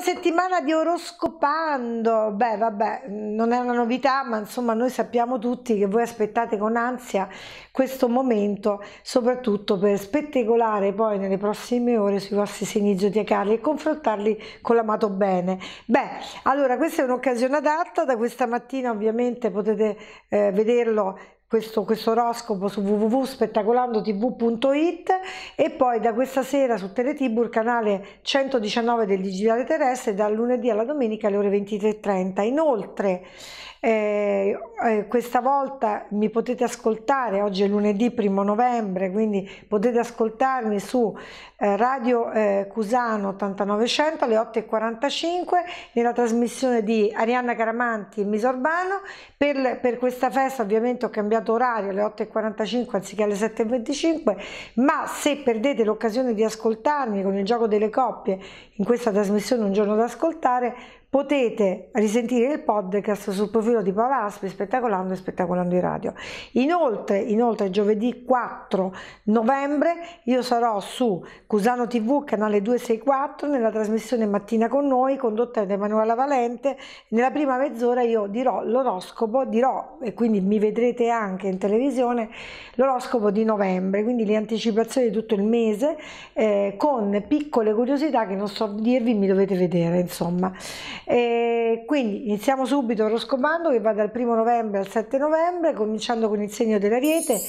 una settimana di oroscopando, beh vabbè non è una novità ma insomma noi sappiamo tutti che voi aspettate con ansia questo momento soprattutto per spettegolare poi nelle prossime ore sui vostri segni zodiacali e confrontarli con l'amato bene. Beh allora questa è un'occasione adatta, da questa mattina ovviamente potete eh, vederlo questo, questo, oroscopo su www.spettacolandotv.it e poi da questa sera su Teletibur canale 119 del Digitale Terrestre dal lunedì alla domenica alle ore 23.30. Inoltre eh, eh, questa volta mi potete ascoltare, oggi è lunedì primo novembre, quindi potete ascoltarmi su eh, Radio eh, Cusano 8900 alle 8.45 nella trasmissione di Arianna Caramanti e Misorbano. Per, per questa festa ovviamente ho cambiato orario alle 8.45 anziché alle 7.25, ma se perdete l'occasione di ascoltarmi con il gioco delle coppie in questa trasmissione un giorno da ascoltare, potete risentire il podcast sul profilo di Paola Aspi Spettacolando e Spettacolando in Radio. Inoltre, inoltre giovedì 4 novembre io sarò su Cusano TV canale 264 nella trasmissione Mattina con noi condotta da Emanuela Valente. Nella prima mezz'ora io dirò l'oroscopo, dirò e quindi mi vedrete anche in televisione l'oroscopo di novembre, quindi le anticipazioni di tutto il mese eh, con piccole curiosità che non so dirvi, mi dovete vedere insomma. E quindi iniziamo subito lo scomando che va dal 1 novembre al 7 novembre, cominciando con il segno dell'ariete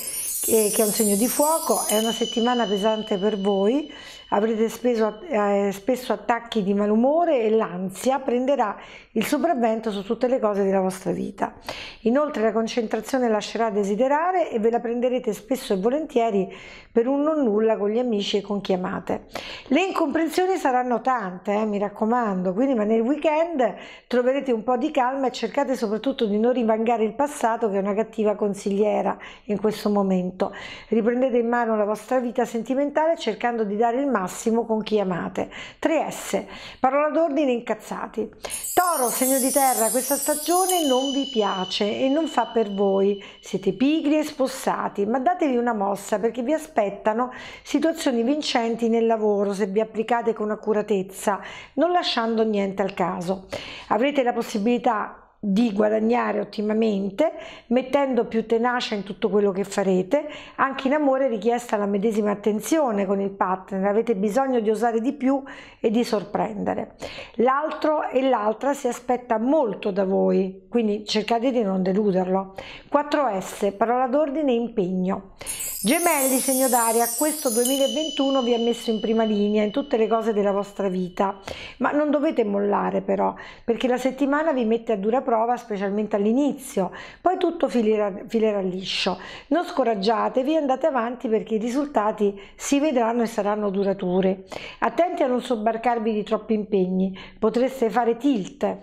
che è un segno di fuoco, è una settimana pesante per voi Avrete speso, eh, spesso attacchi di malumore e l'ansia prenderà il sopravvento su tutte le cose della vostra vita. Inoltre la concentrazione lascerà desiderare e ve la prenderete spesso e volentieri per un non nulla con gli amici e con chi amate. Le incomprensioni saranno tante, eh, mi raccomando, quindi ma nel weekend troverete un po' di calma e cercate soprattutto di non rivangare il passato che è una cattiva consigliera in questo momento. Riprendete in mano la vostra vita sentimentale cercando di dare il massimo massimo con chi amate. 3S, parola d'ordine incazzati. Toro, segno di terra, questa stagione non vi piace e non fa per voi. Siete pigri e spossati, ma datevi una mossa perché vi aspettano situazioni vincenti nel lavoro se vi applicate con accuratezza, non lasciando niente al caso. Avrete la possibilità di guadagnare ottimamente mettendo più tenacia in tutto quello che farete anche in amore è richiesta la medesima attenzione con il partner avete bisogno di osare di più e di sorprendere l'altro e l'altra si aspetta molto da voi quindi cercate di non deluderlo 4S parola d'ordine impegno gemelli segno d'aria questo 2021 vi ha messo in prima linea in tutte le cose della vostra vita ma non dovete mollare però perché la settimana vi mette a dura prova specialmente all'inizio, poi tutto filerà, filera liscio. Non scoraggiatevi, andate avanti perché i risultati si vedranno e saranno duraturi. Attenti a non sobbarcarvi di troppi impegni, potreste fare tilt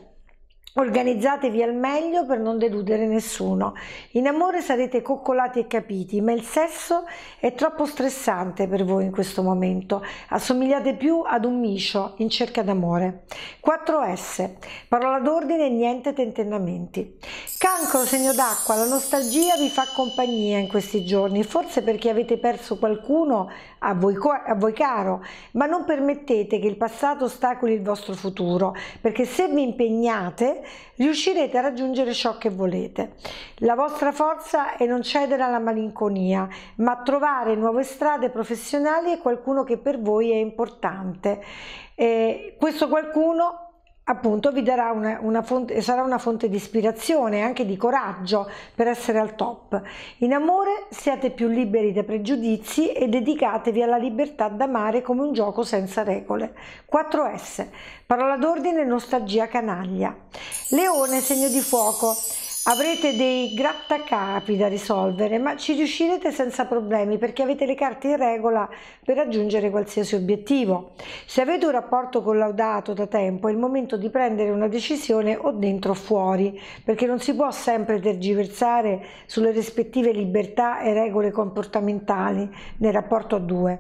Organizzatevi al meglio per non deludere nessuno. In amore sarete coccolati e capiti, ma il sesso è troppo stressante per voi in questo momento. Assomigliate più ad un micio in cerca d'amore. 4S. Parola d'ordine, niente tentennamenti. Cancro, segno d'acqua, la nostalgia vi fa compagnia in questi giorni, forse perché avete perso qualcuno a voi, a voi caro, ma non permettete che il passato ostacoli il vostro futuro, perché se vi impegnate riuscirete a raggiungere ciò che volete. La vostra forza è non cedere alla malinconia, ma trovare nuove strade professionali e qualcuno che per voi è importante. Eh, questo qualcuno appunto vi darà una, una, fonte, sarà una fonte di ispirazione, anche di coraggio per essere al top. In amore siate più liberi da pregiudizi e dedicatevi alla libertà d'amare come un gioco senza regole. 4S, parola d'ordine nostalgia canaglia. Leone, segno di fuoco. Avrete dei grattacapi da risolvere, ma ci riuscirete senza problemi perché avete le carte in regola per raggiungere qualsiasi obiettivo. Se avete un rapporto collaudato da tempo è il momento di prendere una decisione o dentro o fuori, perché non si può sempre tergiversare sulle rispettive libertà e regole comportamentali nel rapporto a due.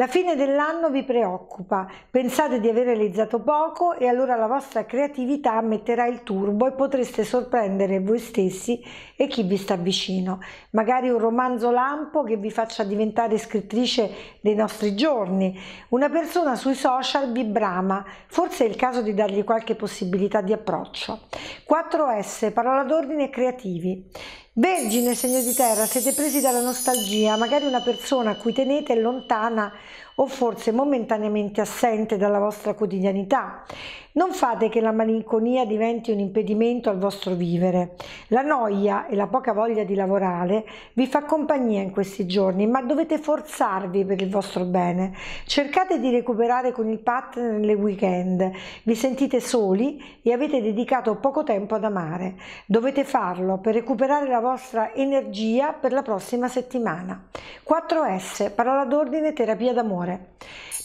La fine dell'anno vi preoccupa, pensate di aver realizzato poco e allora la vostra creatività metterà il turbo e potreste sorprendere voi stessi e chi vi sta vicino. Magari un romanzo lampo che vi faccia diventare scrittrice dei nostri giorni. Una persona sui social vi brama, forse è il caso di dargli qualche possibilità di approccio. 4S, parola d'ordine creativi. Vergine, segno di terra, siete presi dalla nostalgia, magari una persona a cui tenete è lontana o forse momentaneamente assente dalla vostra quotidianità non fate che la malinconia diventi un impedimento al vostro vivere. La noia e la poca voglia di lavorare vi fa compagnia in questi giorni, ma dovete forzarvi per il vostro bene. Cercate di recuperare con il partner nelle weekend. Vi sentite soli e avete dedicato poco tempo ad amare. Dovete farlo per recuperare la vostra energia per la prossima settimana. 4S, parola d'ordine, terapia d'amore.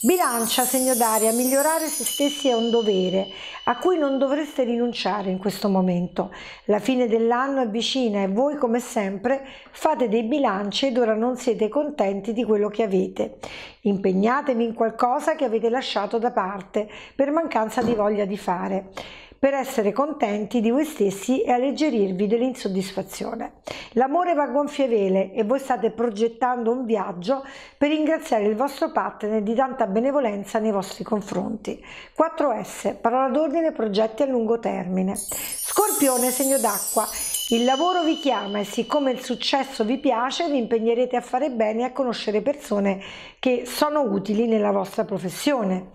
Bilancia, segno d'aria, migliorare se stessi è un dovere a cui non dovreste rinunciare in questo momento. La fine dell'anno è vicina e voi, come sempre, fate dei bilanci ed ora non siete contenti di quello che avete. Impegnatevi in qualcosa che avete lasciato da parte per mancanza di voglia di fare per essere contenti di voi stessi e alleggerirvi dell'insoddisfazione. L'amore va a gonfie vele e voi state progettando un viaggio per ringraziare il vostro partner di tanta benevolenza nei vostri confronti. 4S, parola d'ordine, progetti a lungo termine. Scorpione, segno d'acqua. Il lavoro vi chiama e siccome il successo vi piace vi impegnerete a fare bene e a conoscere persone che sono utili nella vostra professione.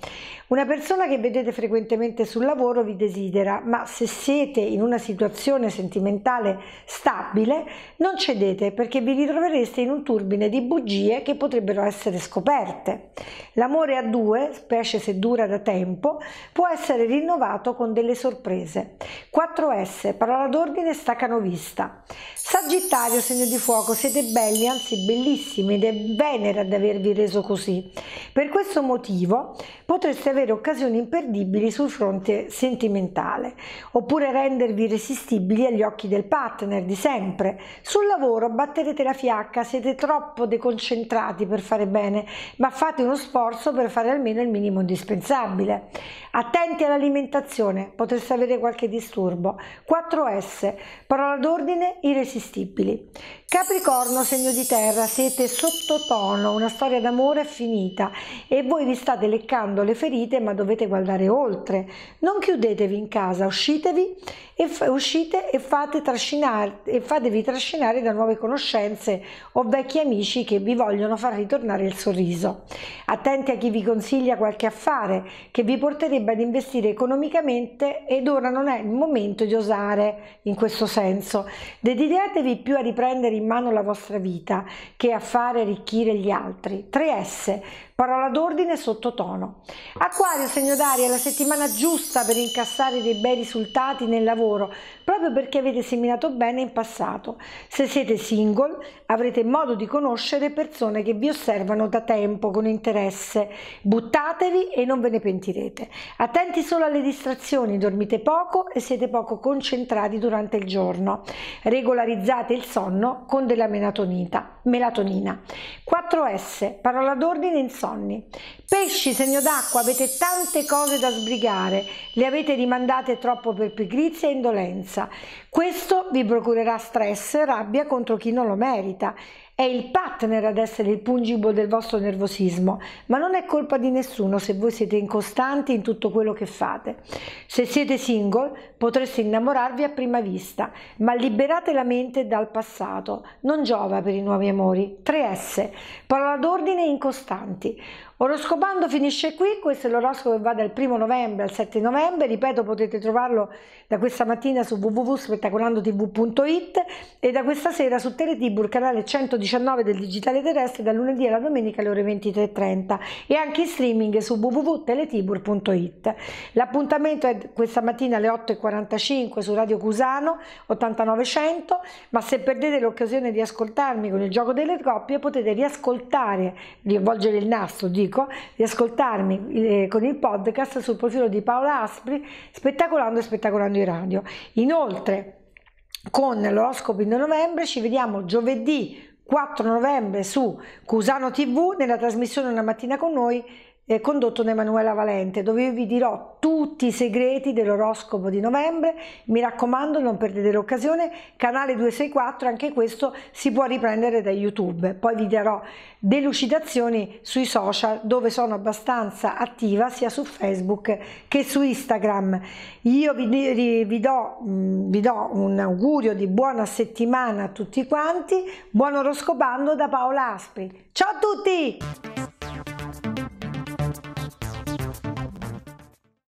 Una persona che vedete frequentemente sul lavoro vi desidera, ma se siete in una situazione sentimentale stabile, non cedete perché vi ritrovereste in un turbine di bugie che potrebbero essere scoperte. L'amore a due, specie se dura da tempo, può essere rinnovato con delle sorprese. 4S, parola d'ordine staccano vista. Sagittario, segno di fuoco, siete belli, anzi bellissimi ed è Venere ad avervi reso così. Per questo motivo potreste avere avere occasioni imperdibili sul fronte sentimentale, oppure rendervi irresistibili agli occhi del partner di sempre. Sul lavoro batterete la fiacca, siete troppo deconcentrati per fare bene, ma fate uno sforzo per fare almeno il minimo indispensabile. Attenti all'alimentazione, potreste avere qualche disturbo. 4S, parola d'ordine irresistibili. Capricorno, segno di terra, siete sottotono, una storia d'amore è finita e voi vi state leccando le ferite capite, ma dovete guardare oltre. Non chiudetevi in casa, uscitevi e, f- uscite e, fate trascinare, e fatevi trascinare da nuove conoscenze o vecchi amici che vi vogliono far ritornare il sorriso. Attenti a chi vi consiglia qualche affare che vi porterebbe ad investire economicamente ed ora non è il momento di osare in questo senso. Dedicatevi più a riprendere in mano la vostra vita che a fare arricchire gli altri. 3S Parola d'ordine sottotono. Acquario, segno d'aria, è la settimana giusta per incassare dei bei risultati nel lavoro, proprio perché avete seminato bene in passato. Se siete single, avrete modo di conoscere persone che vi osservano da tempo con interesse. Buttatevi e non ve ne pentirete. Attenti solo alle distrazioni, dormite poco e siete poco concentrati durante il giorno. Regolarizzate il sonno con della melatonita melatonina. 4S, parola d'ordine insonni. Pesci, segno d'acqua, avete tante cose da sbrigare, le avete rimandate troppo per pigrizia e indolenza. Questo vi procurerà stress e rabbia contro chi non lo merita è il partner ad essere il pungibo del vostro nervosismo, ma non è colpa di nessuno se voi siete incostanti in tutto quello che fate. Se siete single potreste innamorarvi a prima vista, ma liberate la mente dal passato, non giova per i nuovi amori. 3S, parola d'ordine incostanti. Oroscopando finisce qui, questo è l'oroscopo che va dal 1 novembre al 7 novembre, ripeto potete trovarlo da questa mattina su www.spettacolandotv.it e da questa sera su Teletibur canale 119 del Digitale Terrestre da lunedì alla domenica alle ore 23.30 e anche in streaming su www.teletibur.it. L'appuntamento è questa mattina alle 8.45 su Radio Cusano 8900, ma se perdete l'occasione di ascoltarmi con il gioco delle coppie potete riascoltare, rivolgere il nastro, dico, pubblico di ascoltarmi eh, con il podcast sul profilo di Paola Aspri, spettacolando e spettacolando in radio. Inoltre, con l'oroscopo di novembre ci vediamo giovedì 4 novembre su Cusano TV nella trasmissione Una mattina con noi eh, condotto da Emanuela Valente, dove io vi dirò tutti i segreti dell'oroscopo di novembre. Mi raccomando, non perdete l'occasione. Canale 264, anche questo si può riprendere da YouTube. Poi vi darò delucidazioni sui social dove sono abbastanza attiva sia su Facebook che su Instagram. Io vi, vi, do, mm, vi do un augurio di buona settimana a tutti quanti. Buon oroscopando da Paola Aspri. Ciao a tutti!